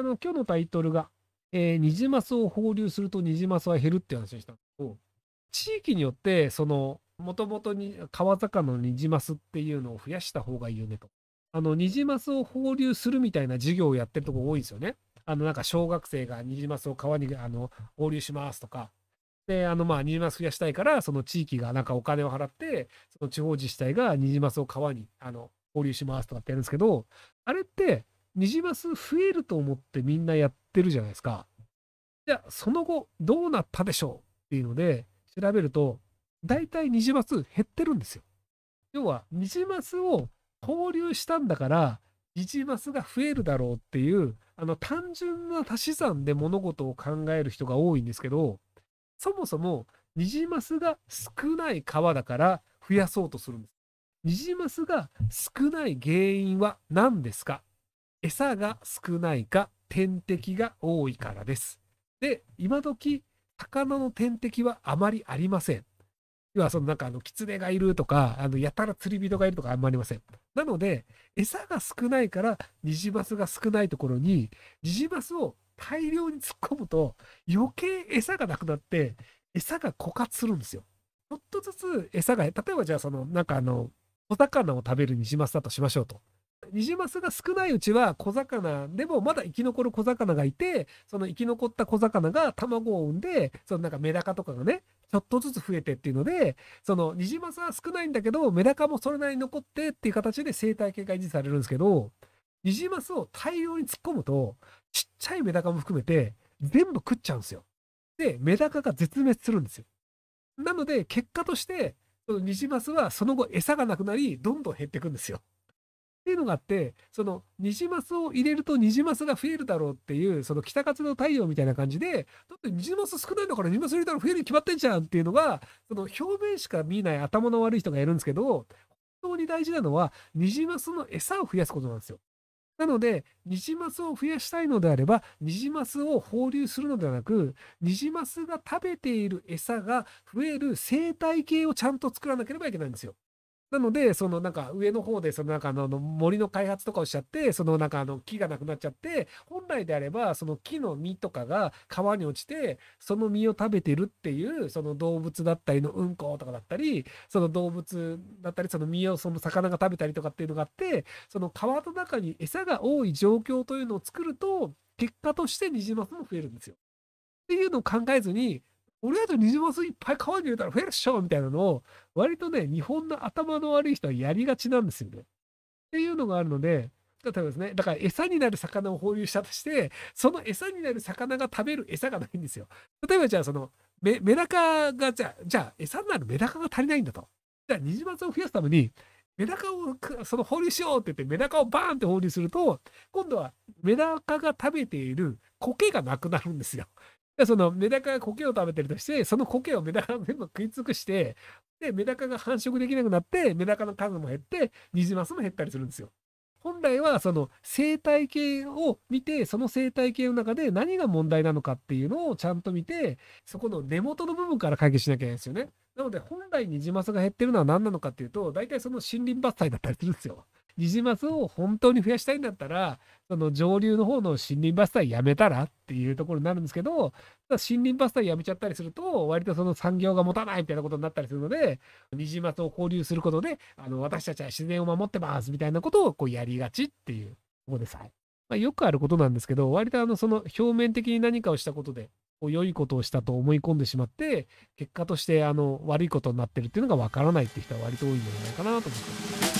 あの、今日のタイトルが、えー、ニジマスを放流するとニジマスは減るって話をしたんですけど、地域によって、その、もともとに川魚のニジマスっていうのを増やした方がいいよねと。あの、ニジマスを放流するみたいな授業をやってるとこ多いんですよね。あの、なんか小学生がニジマスを川に、あの、放流しますとか。で、あの、まあ、ニジマス増やしたいから、その地域がなんかお金を払って、その地方自治体がニジマスを川に、あの、放流しますとかってやるんですけど、あれって、ニジマス増えると思ってみんなやってるじゃないですか。じゃあ、その後、どうなったでしょうっていうので、調べると、大体ニジマス減ってるんですよ。要は、ニジマスを放流したんだから、ニジマスが増えるだろうっていう、あの、単純な足し算で物事を考える人が多いんですけど、そもそも、ニジマスが少ない川だから増やそうとするんです。ニジマスが少ない原因は何ですか餌が少ないか天敵が多いからです。で、今時、魚の天敵はあまりありません。要はそのなんかあの、ネがいるとか、あの、やたら釣り人がいるとかあんまりません。なので、餌が少ないから、ニジマスが少ないところに、ニジマスを大量に突っ込むと、余計餌がなくなって、餌が枯渇するんですよ。ちょっとずつ餌が、例えばじゃあその、なんかあの、お魚を食べるニジマスだとしましょうと。ニジマスが少ないうちは小魚でもまだ生き残る小魚がいて、その生き残った小魚が卵を産んで、そのなんかメダカとかがね、ちょっとずつ増えてっていうので、そのニジマスは少ないんだけど、メダカもそれなりに残ってっていう形で生態系が維持されるんですけど、ニジマスを大量に突っ込むと、ちっちゃいメダカも含めて全部食っちゃうんですよ。で、メダカが絶滅するんですよ。なので、結果として、そのニジマスはその後餌がなくなり、どんどん減っていくんですよ。っていうのがあって、その、ニジマスを入れるとニジマスが増えるだろうっていう、その北風の太陽みたいな感じで、だってニジマス少ないんだからニジマス入れたら増えるに決まってんじゃんっていうのが、その表面しか見えない頭の悪い人がいるんですけど、本当に大事なのは、ニジマスの餌を増やすことなんですよ。なので、ニジマスを増やしたいのであれば、ニジマスを放流するのではなく、ニジマスが食べている餌が増える生態系をちゃんと作らなければいけないんですよ。なので、そのなんか上の方でそのなんかあの森の開発とかをしちゃって、そのなんかあの木がなくなっちゃって、本来であればその木の実とかが川に落ちて、その実を食べてるっていう、その動物だったりのうんことかだったり、その動物だったり、その実をその魚が食べたりとかっていうのがあって、その川の中に餌が多い状況というのを作ると、結果としてニジマスも増えるんですよ。っていうのを考えずに、俺だとニジマスいっぱい川に入れたら増えるっしょみたいなのを、割とね、日本の頭の悪い人はやりがちなんですよね。っていうのがあるので、例えばですね、だから餌になる魚を放流したとして、その餌になる魚が食べる餌がないんですよ。例えばじゃあその、メメダカが、じゃあ、じゃあ餌になるメダカが足りないんだと。じゃあニジマスを増やすために、メダカをその放流しようって言って、メダカをバーンって放流すると、今度はメダカが食べている苔がなくなるんですよ。そのメダカが苔を食べてるとして、その苔をメダカが全部食い尽くして、で、メダカが繁殖できなくなって、メダカの数も減って、ニジマスも減ったりするんですよ。本来はその生態系を見て、その生態系の中で何が問題なのかっていうのをちゃんと見て、そこの根元の部分から解決しなきゃいけないんですよね。なので本来ニジマスが減ってるのは何なのかっていうと、大体その森林伐採だったりするんですよ。ニジマスを本当に増やしたいんだったら、その上流の方の森林伐採やめたらっていうところになるんですけど、森林伐採やめちゃったりすると、割とその産業が持たないみたいなことになったりするので、ニジマスを交流することで、あの私たちは自然を守ってますみたいなことをこうやりがちっていうとこです。はい。まあ、よくあることなんですけど、割とあのその表面的に何かをしたことで、こ良いことをしたと思い込んでしまって、結果としてあの悪いことになってるっていうのがわからないって人は割と多いんじゃないかなと思ってます。